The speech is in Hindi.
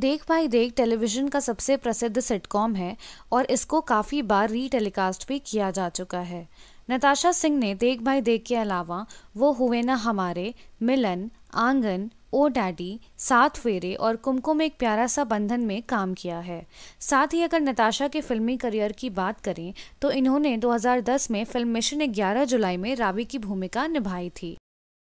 देख भाई देख टेलीविज़न का सबसे प्रसिद्ध सिटकॉम है और इसको काफ़ी बार री टेलीकास्ट भी किया जा चुका है नताशा सिंह ने देख भाई देख के अलावा वो हुए ना हमारे मिलन आंगन ओ डैडी सात फेरे और कुमकुम एक प्यारा सा बंधन में काम किया है साथ ही अगर नताशा के फिल्मी करियर की बात करें तो इन्होंने 2010 में फिल्म मिशन 11 जुलाई में रावी की भूमिका निभाई थी